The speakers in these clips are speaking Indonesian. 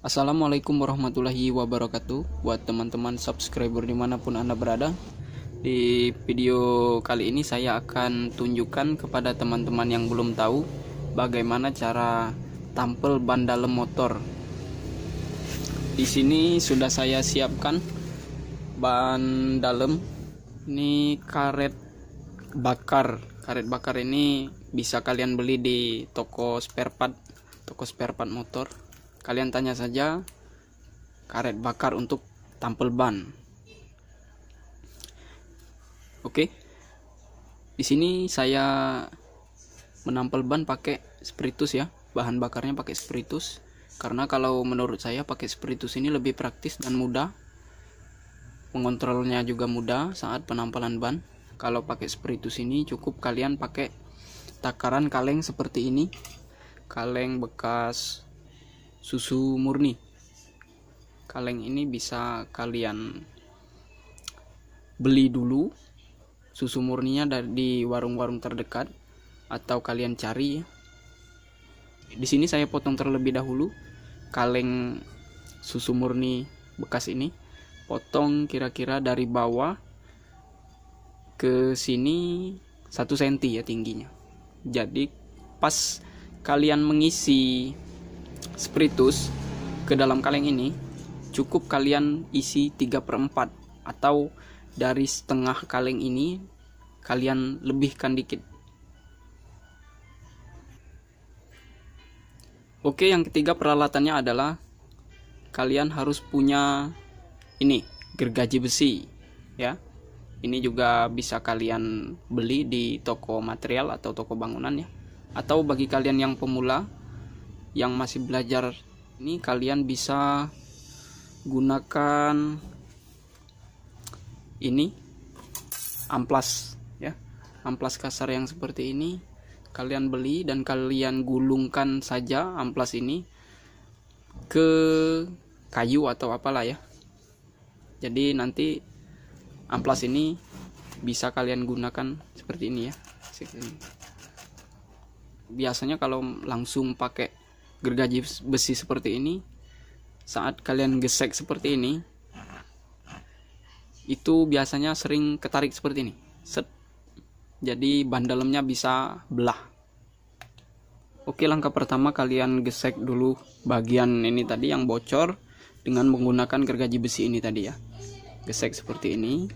Assalamualaikum warahmatullahi wabarakatuh Buat teman-teman subscriber dimanapun Anda berada Di video kali ini saya akan tunjukkan kepada teman-teman yang belum tahu Bagaimana cara tampil ban dalam motor Di sini sudah saya siapkan ban dalam Ini karet bakar Karet bakar ini bisa kalian beli di toko spare part Toko spare part motor kalian tanya saja karet bakar untuk tampil ban oke di sini saya menampel ban pakai spiritus ya bahan bakarnya pakai spiritus karena kalau menurut saya pakai spiritus ini lebih praktis dan mudah mengontrolnya juga mudah saat penampilan ban kalau pakai spiritus ini cukup kalian pakai takaran kaleng seperti ini kaleng bekas susu murni kaleng ini bisa kalian beli dulu susu murninya dari warung-warung terdekat atau kalian cari di sini saya potong terlebih dahulu kaleng susu murni bekas ini potong kira-kira dari bawah ke sini 1 cm ya tingginya jadi pas kalian mengisi spiritus ke dalam kaleng ini cukup kalian isi 3 per 4 atau dari setengah kaleng ini kalian lebihkan dikit oke yang ketiga peralatannya adalah kalian harus punya ini gergaji besi ya ini juga bisa kalian beli di toko material atau toko bangunan ya atau bagi kalian yang pemula yang masih belajar ini kalian bisa gunakan ini amplas ya amplas kasar yang seperti ini kalian beli dan kalian gulungkan saja amplas ini ke kayu atau apalah ya jadi nanti amplas ini bisa kalian gunakan seperti ini ya biasanya kalau langsung pakai gergaji besi seperti ini saat kalian gesek seperti ini itu biasanya sering ketarik seperti ini set jadi ban dalamnya bisa belah oke langkah pertama kalian gesek dulu bagian ini tadi yang bocor dengan menggunakan gergaji besi ini tadi ya gesek seperti ini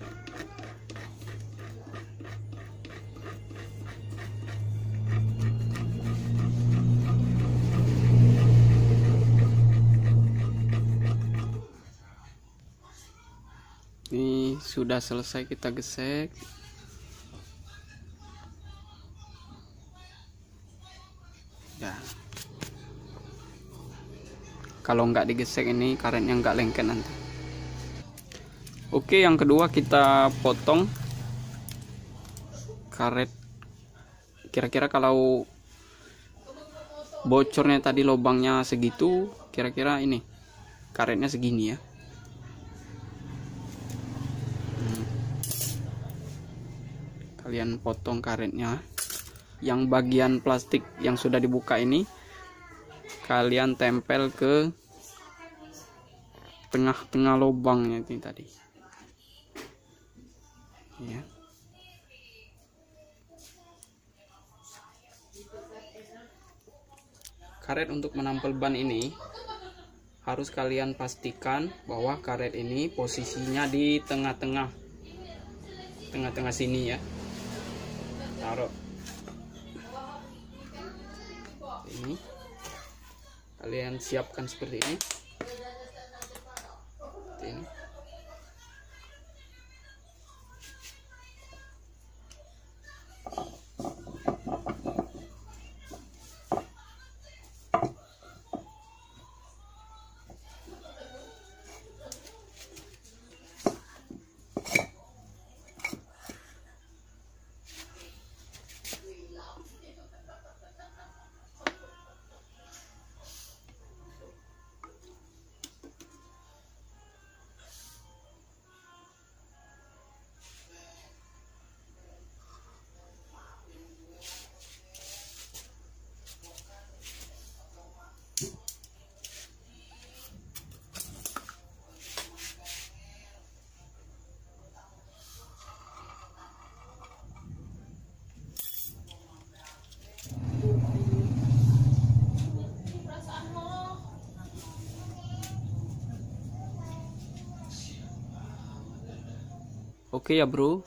sudah selesai kita gesek ya kalau nggak digesek ini karetnya nggak lengket nanti oke yang kedua kita potong karet kira-kira kalau bocornya tadi lubangnya segitu kira-kira ini karetnya segini ya kalian potong karetnya yang bagian plastik yang sudah dibuka ini kalian tempel ke tengah-tengah lubangnya ini tadi ya karet untuk menampel ban ini harus kalian pastikan bahwa karet ini posisinya di tengah-tengah tengah-tengah sini ya taruh ini kalian siapkan seperti ini seperti ini oke ya bro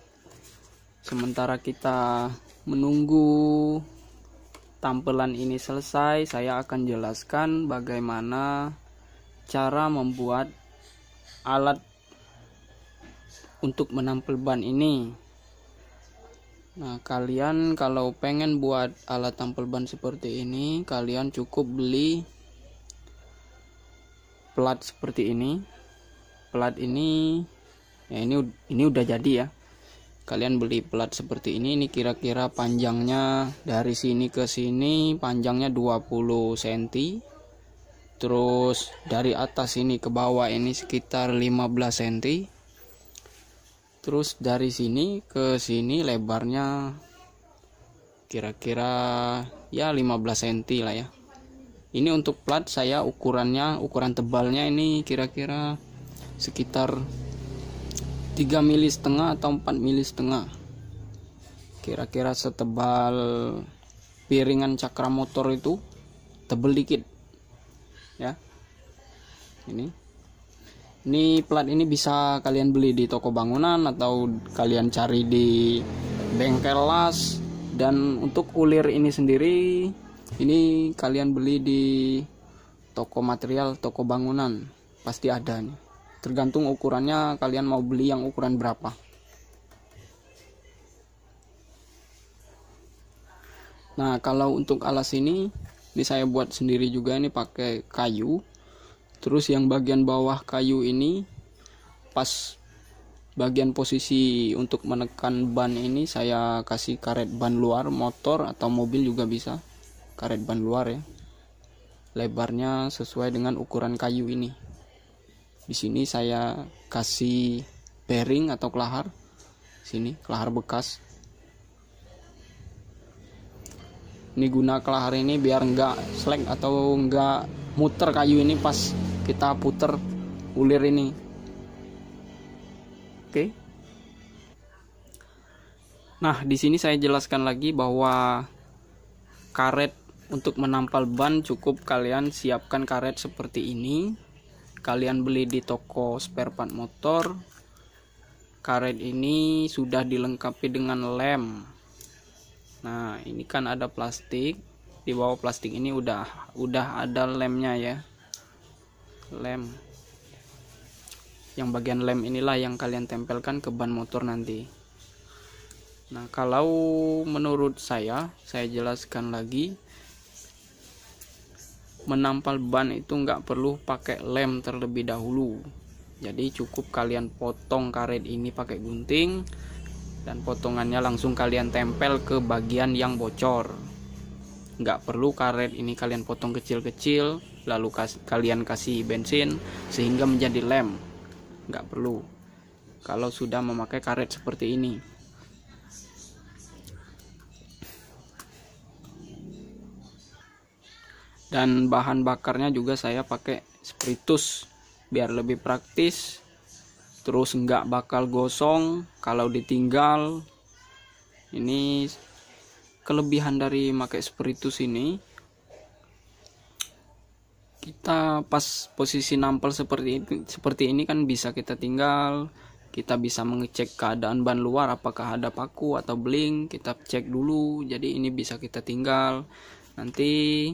sementara kita menunggu tampilan ini selesai saya akan jelaskan bagaimana cara membuat alat untuk menampil ban ini Nah, kalian kalau pengen buat alat tampil ban seperti ini, kalian cukup beli plat seperti ini. Plat ini ya ini ini udah jadi ya kalian beli plat seperti ini ini kira-kira panjangnya dari sini ke sini panjangnya 20 cm terus dari atas ini ke bawah ini sekitar 15 cm terus dari sini ke sini lebarnya kira-kira ya 15 cm lah ya ini untuk plat saya ukurannya ukuran tebalnya ini kira-kira sekitar 3 mili setengah atau 4 mili setengah kira-kira setebal piringan cakra motor itu tebel dikit ya ini ini plat ini bisa kalian beli di toko bangunan atau kalian cari di bengkel las dan untuk ulir ini sendiri ini kalian beli di toko material toko bangunan pasti ada nih tergantung ukurannya kalian mau beli yang ukuran berapa nah kalau untuk alas ini ini saya buat sendiri juga ini pakai kayu terus yang bagian bawah kayu ini pas bagian posisi untuk menekan ban ini saya kasih karet ban luar motor atau mobil juga bisa karet ban luar ya lebarnya sesuai dengan ukuran kayu ini di sini saya kasih bearing atau kelahar sini kelahar bekas ini guna kelahar ini biar enggak slack atau enggak muter kayu ini pas kita puter ulir ini oke nah di sini saya jelaskan lagi bahwa karet untuk menampal ban cukup kalian siapkan karet seperti ini kalian beli di toko spare part motor karet ini sudah dilengkapi dengan lem nah ini kan ada plastik di bawah plastik ini udah udah ada lemnya ya lem yang bagian lem inilah yang kalian tempelkan ke ban motor nanti nah kalau menurut saya saya jelaskan lagi menampal ban itu nggak perlu pakai lem terlebih dahulu jadi cukup kalian potong karet ini pakai gunting dan potongannya langsung kalian tempel ke bagian yang bocor nggak perlu karet ini kalian potong kecil-kecil lalu kas kalian kasih bensin sehingga menjadi lem nggak perlu kalau sudah memakai karet seperti ini dan bahan bakarnya juga saya pakai spiritus biar lebih praktis terus nggak bakal gosong kalau ditinggal ini kelebihan dari pakai spiritus ini kita pas posisi nampel seperti ini, seperti ini kan bisa kita tinggal kita bisa mengecek keadaan ban luar apakah ada paku atau bling kita cek dulu jadi ini bisa kita tinggal nanti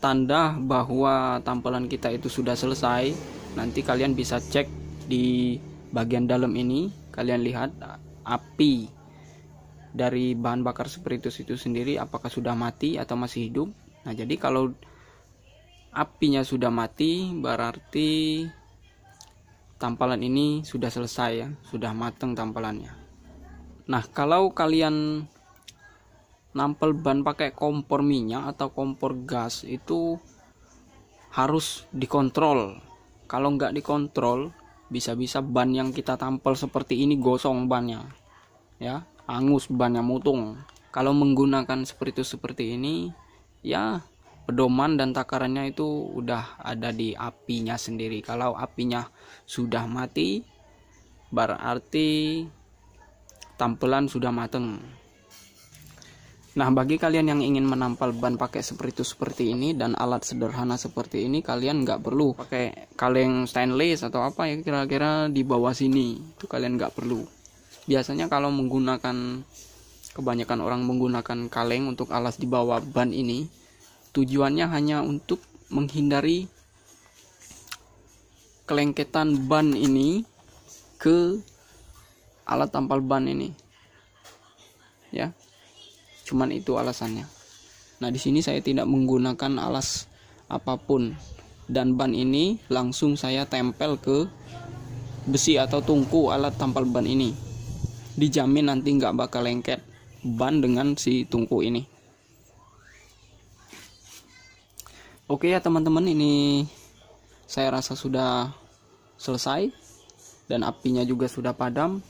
tanda bahwa tampilan kita itu sudah selesai nanti kalian bisa cek di bagian dalam ini kalian lihat uh, api dari bahan bakar spiritus itu sendiri apakah sudah mati atau masih hidup nah jadi kalau apinya sudah mati berarti tampalan ini sudah selesai ya sudah mateng tampalannya nah kalau kalian nampel ban pakai kompor minyak atau kompor gas itu harus dikontrol kalau nggak dikontrol bisa-bisa ban yang kita tampil seperti ini gosong bannya ya angus bannya mutung kalau menggunakan seperti itu seperti ini ya pedoman dan takarannya itu udah ada di apinya sendiri kalau apinya sudah mati berarti tampilan sudah mateng Nah, bagi kalian yang ingin menampal ban pakai seperti itu seperti ini dan alat sederhana seperti ini, kalian nggak perlu pakai kaleng stainless atau apa ya kira-kira di bawah sini. Itu kalian nggak perlu. Biasanya kalau menggunakan kebanyakan orang menggunakan kaleng untuk alas di bawah ban ini, tujuannya hanya untuk menghindari kelengketan ban ini ke alat tampal ban ini. Ya, Cuman itu alasannya. Nah, di sini saya tidak menggunakan alas apapun dan ban ini langsung saya tempel ke besi atau tungku alat tampal ban ini dijamin nanti nggak bakal lengket ban dengan si tungku ini oke ya teman-teman ini saya rasa sudah selesai dan apinya juga sudah padam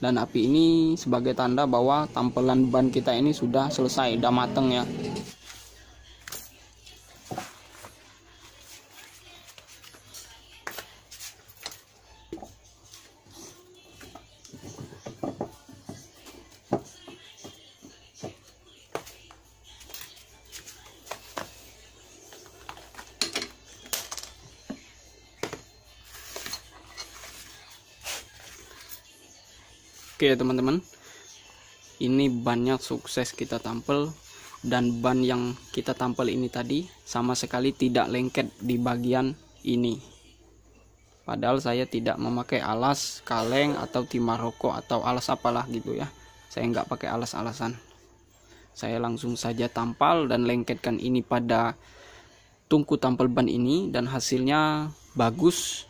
dan api ini sebagai tanda bahwa tampilan ban kita ini sudah selesai, sudah mateng ya. Oke teman-teman Ini banyak sukses kita tampil Dan ban yang kita tampil ini tadi Sama sekali tidak lengket di bagian ini Padahal saya tidak memakai alas kaleng atau timah rokok atau alas apalah gitu ya Saya nggak pakai alas-alasan Saya langsung saja tampal dan lengketkan ini pada tungku tampal ban ini Dan hasilnya bagus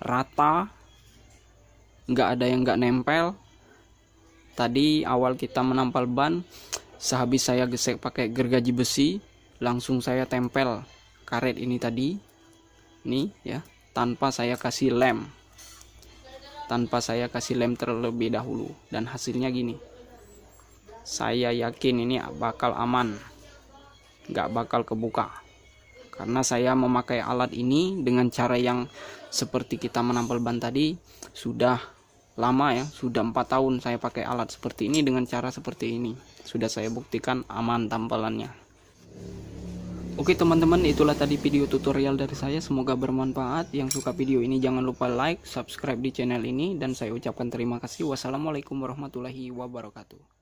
Rata nggak ada yang nggak nempel tadi awal kita menampal ban sehabis saya gesek pakai gergaji besi langsung saya tempel karet ini tadi nih ya tanpa saya kasih lem tanpa saya kasih lem terlebih dahulu dan hasilnya gini saya yakin ini bakal aman nggak bakal kebuka karena saya memakai alat ini dengan cara yang seperti kita menampal ban tadi sudah lama ya sudah empat tahun saya pakai alat seperti ini dengan cara seperti ini sudah saya buktikan aman tampilannya. Oke teman-teman itulah tadi video tutorial dari saya semoga bermanfaat yang suka video ini jangan lupa like subscribe di channel ini dan saya ucapkan terima kasih wassalamualaikum warahmatullahi wabarakatuh